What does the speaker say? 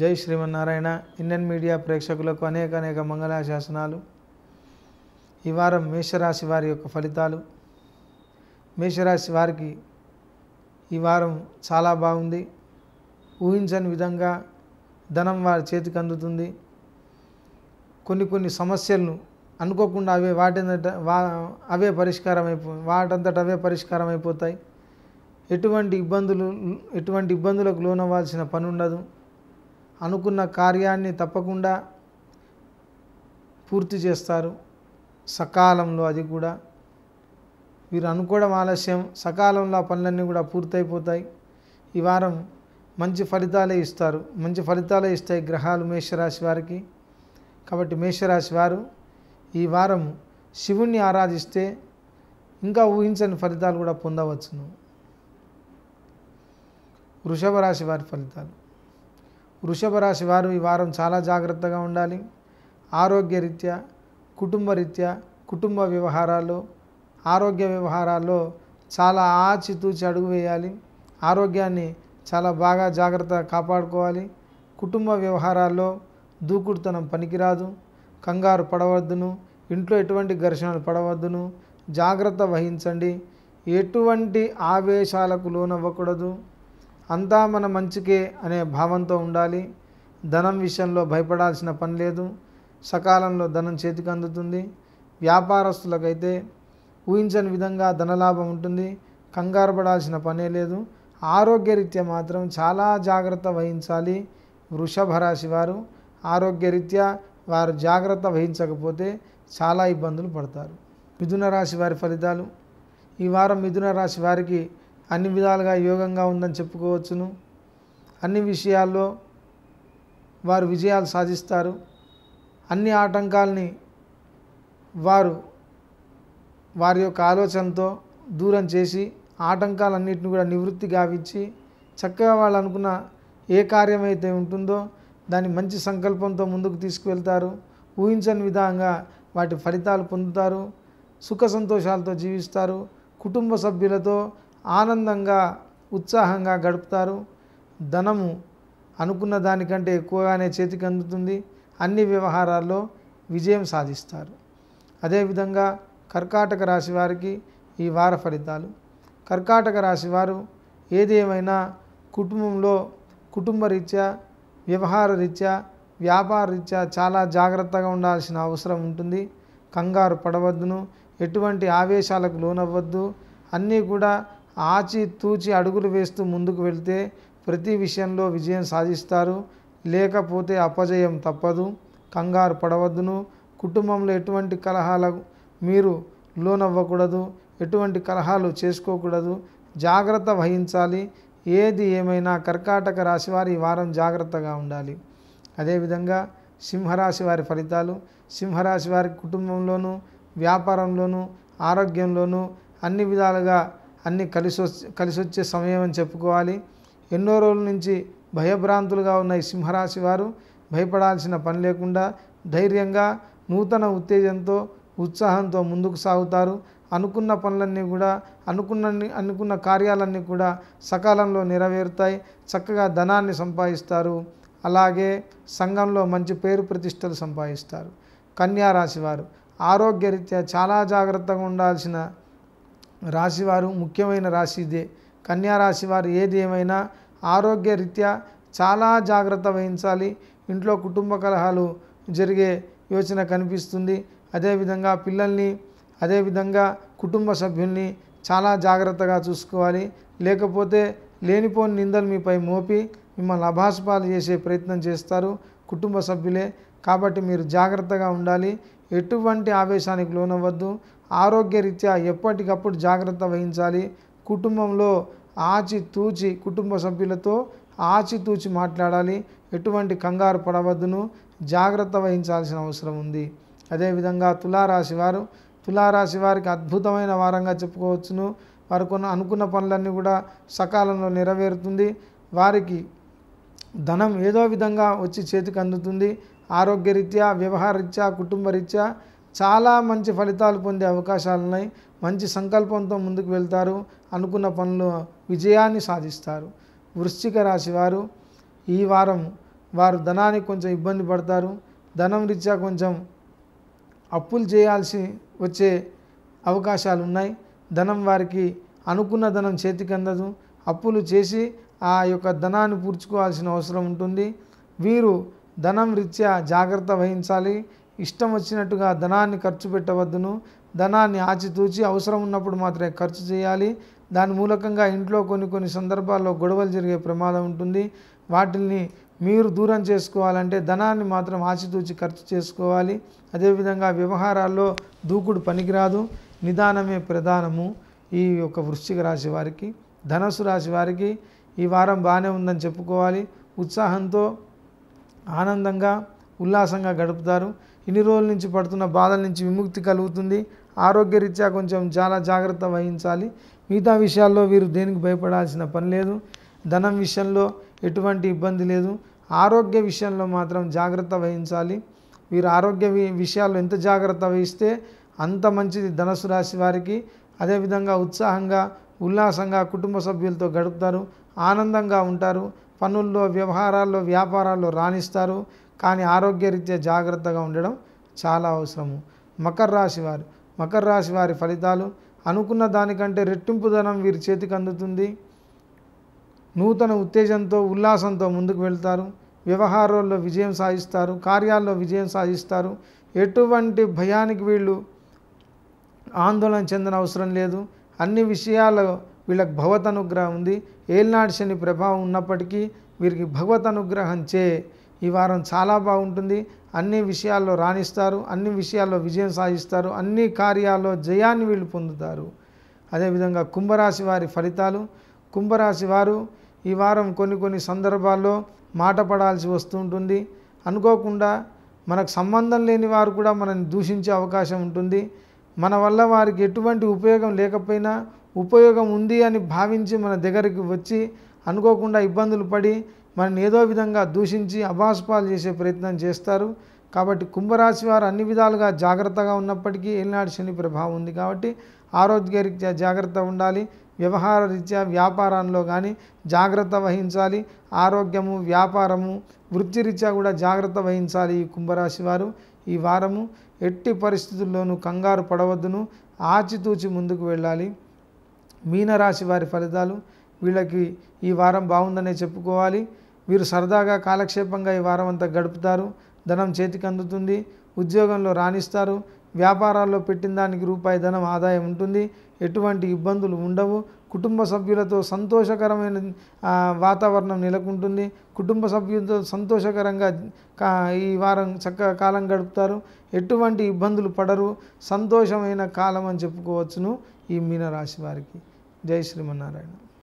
జై Srimannarayana Indian media ప్రేక్షకులకు అనేక అనేక మంగళాశాసనాలు ఈ వారం మేషరాశి వారి యొక్క ఫలితాలు మేషరాశి వారికి ఈ వారం చాలా బాగుంది ఊహించని విధంగా ధనం వారి చేతికి అందుతుంది కొన్ని కొన్ని సమస్యలను అనుకోకుండా అవే వాటిందట వా అవే పరిష్కారం అయిపో వాటంతట అవే పరిష్కారం అయిపోతాయి ఎటువంటి ఇబ్బందులు ఎటువంటి ఇబ్బందులకు లోనవ్వాల్సిన పని ఉండదు అనుకున్న కార్యాన్ని తప్పకుండా పూర్తి చేస్తారు సకాలంలో అది కూడా వీరు అనుకోవడం ఆలస్యం సకాలంలో ఆ పనులన్నీ కూడా పూర్తయిపోతాయి ఈ వారం మంచి ఫలితాలే ఇస్తారు మంచి ఫలితాలే ఇస్తాయి గ్రహాలు మేషరాశి వారికి కాబట్టి మేషరాశి వారు ఈ వారం శివుణ్ణి ఆరాధిస్తే ఇంకా ఊహించని ఫలితాలు కూడా పొందవచ్చును వృషభ రాశి వారి ఫలితాలు వృషభ రాశి వారు ఈ వారం చాలా జాగ్రత్తగా ఉండాలి ఆరోగ్యరీత్యా రీత్యా కుటుంబ వ్యవహారాలు ఆరోగ్య వ్యవహారాల్లో చాలా ఆచితూచి అడుగు వేయాలి ఆరోగ్యాన్ని చాలా బాగా జాగ్రత్త కాపాడుకోవాలి కుటుంబ వ్యవహారాల్లో దూకుడుతనం పనికిరాదు కంగారు పడవద్దును ఇంట్లో ఎటువంటి ఘర్షణలు పడవద్దును జాగ్రత్త వహించండి ఎటువంటి ఆవేశాలకు లోనవ్వకూడదు అంతా మన మంచికే అనే భావంతో ఉండాలి ధనం విషయంలో భయపడాల్సిన పని లేదు సకాలంలో ధనం చేతికి అందుతుంది వ్యాపారస్తులకైతే ఊహించని విధంగా ధనలాభం ఉంటుంది కంగారు పడాల్సిన పనే లేదు ఆరోగ్యరీత్యా మాత్రం చాలా జాగ్రత్త వహించాలి వృషభ రాశి వారు ఆరోగ్యరీత్యా వారు జాగ్రత్త వహించకపోతే చాలా ఇబ్బందులు పడతారు మిథున రాశి వారి ఫలితాలు ఈ వారం మిథున రాశి వారికి అన్ని విధాలుగా యోగంగా ఉందని చెప్పుకోవచ్చును అన్ని విషయాల్లో వారు విజయాలు సాధిస్తారు అన్ని ఆటంకాలని వారు వారి యొక్క ఆలోచనతో దూరం చేసి ఆటంకాలన్నింటిని కూడా నివృత్తి గావించి చక్కగా వాళ్ళు అనుకున్న ఏ కార్యమైతే ఉంటుందో దాన్ని మంచి సంకల్పంతో ముందుకు తీసుకువెళ్తారు ఊహించని విధంగా వాటి ఫలితాలు పొందుతారు సుఖ సంతోషాలతో జీవిస్తారు కుటుంబ సభ్యులతో ఆనందంగా ఉత్సాహంగా గడుపుతారు ధనము అనుకున్న దానికంటే ఎక్కువగానే చేతికి అందుతుంది అన్ని వ్యవహారాల్లో విజయం సాధిస్తారు అదేవిధంగా కర్కాటక రాశి వారికి ఈ వార ఫలితాలు కర్కాటక రాశి వారు ఏదేమైనా కుటుంబంలో కుటుంబ రీత్యా వ్యవహార రీత్యా వ్యాపార రీత్యా చాలా జాగ్రత్తగా ఉండాల్సిన అవసరం ఉంటుంది కంగారు పడవద్దును ఎటువంటి ఆవేశాలకు లోనవ్వద్దు అన్నీ కూడా ఆచితూచి అడుగులు వేస్తూ ముందుకు వెళ్తే ప్రతి విషయంలో విజయం సాధిస్తారు లేకపోతే అపజయం తప్పదు కంగారు పడవద్దును కుటుంబంలో ఎటువంటి కలహాలకు మీరు లోనవ్వకూడదు ఎటువంటి కలహాలు చేసుకోకూడదు జాగ్రత్త వహించాలి ఏది ఏమైనా కర్కాటక రాశి వారి వారం జాగ్రత్తగా ఉండాలి అదేవిధంగా సింహరాశి వారి ఫలితాలు సింహరాశి వారి కుటుంబంలోనూ వ్యాపారంలోనూ ఆరోగ్యంలోనూ అన్ని విధాలుగా అన్నీ కలిసి కలిసి వచ్చే సమయం అని చెప్పుకోవాలి ఎన్నో రోజుల నుంచి భయభ్రాంతులుగా ఉన్న ఈ సింహరాశి వారు భయపడాల్సిన పని లేకుండా ధైర్యంగా నూతన ఉత్తేజంతో ఉత్సాహంతో ముందుకు సాగుతారు అనుకున్న పనులన్నీ కూడా అనుకున్న అనుకున్న కార్యాలన్నీ కూడా సకాలంలో నెరవేరుతాయి చక్కగా ధనాన్ని సంపాదిస్తారు అలాగే సంఘంలో మంచి పేరు ప్రతిష్టలు సంపాదిస్తారు కన్యారాశి వారు ఆరోగ్యరీత్యా చాలా జాగ్రత్తగా ఉండాల్సిన రాశివారు ముఖ్యమైన రాశి ఇదే కన్యారాశి వారు ఏది ఏమైనా ఆరోగ్యరీత్యా చాలా జాగ్రత్త వహించాలి ఇంట్లో కుటుంబ కలహాలు జరిగే యోచన కనిపిస్తుంది అదేవిధంగా పిల్లల్ని అదేవిధంగా కుటుంబ సభ్యుల్ని చాలా జాగ్రత్తగా చూసుకోవాలి లేకపోతే లేనిపోని నిందలు మీపై మోపి మిమ్మల్ని అభాసుపాలు చేసే ప్రయత్నం చేస్తారు కుటుంబ సభ్యులే కాబట్టి మీరు జాగ్రత్తగా ఉండాలి ఎటువంటి ఆవేశానికి ఆరోగ్య ఆరోగ్యరీత్యా ఎప్పటికప్పుడు జాగ్రత్త వహించాలి కుటుంబంలో ఆచితూచి కుటుంబ సభ్యులతో ఆచితూచి మాట్లాడాలి ఎటువంటి కంగారు పడవద్దును జాగ్రత్త వహించాల్సిన అవసరం ఉంది అదేవిధంగా తులారాశి వారు తులారాశి వారికి అద్భుతమైన వారంగా చెప్పుకోవచ్చును వారు కొన్న అనుకున్న పనులన్నీ కూడా సకాలంలో నెరవేరుతుంది వారికి ధనం ఏదో విధంగా వచ్చి చేతికి అందుతుంది ఆరోగ్యరీత్యా వ్యవహారరీత్యా కుటుంబరీత్యా చాలా మంచి ఫలితాలు పొందే అవకాశాలు ఉన్నాయి మంచి సంకల్పంతో ముందుకు వెళ్తారు అనుకున్న పనులు విజయాన్ని సాధిస్తారు వృశ్చిక రాశి వారు ఈ వారం వారు ధనానికి కొంచెం ఇబ్బంది పడతారు ధనం రీత్యా కొంచెం అప్పులు చేయాల్సి వచ్చే అవకాశాలు ఉన్నాయి ధనం వారికి అనుకున్న ధనం చేతికి అందదు అప్పులు చేసి ఆ యొక్క ధనాన్ని పూడ్చుకోవాల్సిన అవసరం ఉంటుంది వీరు ధనం రీత్యా జాగ్రత్త వహించాలి ఇష్టం వచ్చినట్టుగా ధనాన్ని ఖర్చు పెట్టవద్దును ధనాన్ని ఆచితూచి అవసరం ఉన్నప్పుడు మాత్రమే ఖర్చు చేయాలి దాని మూలకంగా ఇంట్లో కొన్ని కొన్ని సందర్భాల్లో గొడవలు జరిగే ప్రమాదం ఉంటుంది వాటిల్ని మీరు దూరం చేసుకోవాలంటే ధనాన్ని మాత్రం ఆచితూచి ఖర్చు చేసుకోవాలి అదేవిధంగా వ్యవహారాల్లో దూకుడు పనికిరాదు నిదానమే ప్రధానము ఈ యొక్క వృశ్చిక రాశి వారికి ధనస్సు రాశి వారికి ఈ వారం బాగానే ఉందని చెప్పుకోవాలి ఉత్సాహంతో ఆనందంగా ఉల్లాసంగా గడుపుతారు ఇన్ని రోజుల నుంచి పడుతున్న బాధల నుంచి విముక్తి కలుగుతుంది ఆరోగ్యరీత్యా కొంచెం చాలా జాగ్రత్త వహించాలి మిగతా విషయాల్లో వీరు దేనికి భయపడాల్సిన పని లేదు ధనం విషయంలో ఎటువంటి ఇబ్బంది లేదు ఆరోగ్య విషయంలో మాత్రం జాగ్రత్త వహించాలి వీరు ఆరోగ్య విషయాల్లో ఎంత జాగ్రత్త వహిస్తే అంత మంచిది ధనస్సు రాశి వారికి అదేవిధంగా ఉత్సాహంగా ఉల్లాసంగా కుటుంబ సభ్యులతో గడుపుతారు ఆనందంగా ఉంటారు పనుల్లో వ్యవహారాల్లో వ్యాపారాల్లో రాణిస్తారు కానీ ఆరోగ్యరీత్యా జాగ్రత్తగా ఉండడం చాలా అవసరము మకర రాశి వారు మకర రాశి వారి ఫలితాలు అనుకున్న దానికంటే రెట్టింపు ధనం వీరి చేతికి అందుతుంది నూతన ఉత్తేజంతో ఉల్లాసంతో ముందుకు వెళ్తారు వ్యవహారాల్లో విజయం సాధిస్తారు కార్యాల్లో విజయం సాధిస్తారు ఎటువంటి భయానికి వీళ్ళు ఆందోళన చెందిన అవసరం లేదు అన్ని విషయాల్లో వీళ్ళకి భగవత్ అనుగ్రహం ఉంది ఏలినాడు శని ప్రభావం ఉన్నప్పటికీ వీరికి భగవత్ అనుగ్రహం చే ఈ వారం చాలా బాగుంటుంది అన్ని విషయాల్లో రాణిస్తారు అన్ని విషయాల్లో విజయం సాధిస్తారు అన్ని కార్యాల్లో జయాన్ని వీళ్ళు పొందుతారు అదేవిధంగా కుంభరాశి వారి ఫలితాలు కుంభరాశి వారు ఈ వారం కొన్ని కొన్ని సందర్భాల్లో మాట పడాల్సి వస్తుంటుంది అనుకోకుండా మనకు సంబంధం లేని వారు కూడా మనల్ని దూషించే అవకాశం ఉంటుంది మన వల్ల వారికి ఎటువంటి ఉపయోగం లేకపోయినా ఉపయోగం ఉంది అని భావించి మన దగ్గరికి వచ్చి అనుకోకుండా ఇబ్బందులు పడి మనని ఏదో విధంగా దూషించి అభాసుపాలు చేసే ప్రయత్నం చేస్తారు కాబట్టి కుంభరాశి వారు అన్ని విధాలుగా జాగ్రత్తగా ఉన్నప్పటికీ ఏలినాడు శని ప్రభావం ఉంది కాబట్టి ఆరోగ్యరీత్యా జాగ్రత్త ఉండాలి వ్యవహార రీత్యా వ్యాపారంలో కానీ జాగ్రత్త వహించాలి ఆరోగ్యము వ్యాపారము వృత్తిరీత్యా కూడా జాగ్రత్త వహించాలి ఈ కుంభరాశి వారు ఈ వారము ఎట్టి పరిస్థితుల్లోనూ కంగారు పడవద్దును ఆచితూచి ముందుకు వెళ్ళాలి మీనరాశి వారి ఫలితాలు వీళ్ళకి ఈ వారం బాగుందనే చెప్పుకోవాలి వీరు సరదాగా కాలక్షేపంగా ఈ వారం అంతా గడుపుతారు ధనం చేతికి అందుతుంది ఉద్యోగంలో రాణిస్తారు వ్యాపారాల్లో పెట్టిన దానికి రూపాయి ధనం ఆదాయం ఉంటుంది ఎటువంటి ఇబ్బందులు ఉండవు కుటుంబ సభ్యులతో సంతోషకరమైన వాతావరణం నెలకొంటుంది కుటుంబ సభ్యులతో సంతోషకరంగా ఈ వారం చక్క కాలం గడుపుతారు ఎటువంటి ఇబ్బందులు పడరు సంతోషమైన కాలం అని చెప్పుకోవచ్చును ఈ మీనరాశి వారికి జై శ్రీమన్నారాయణ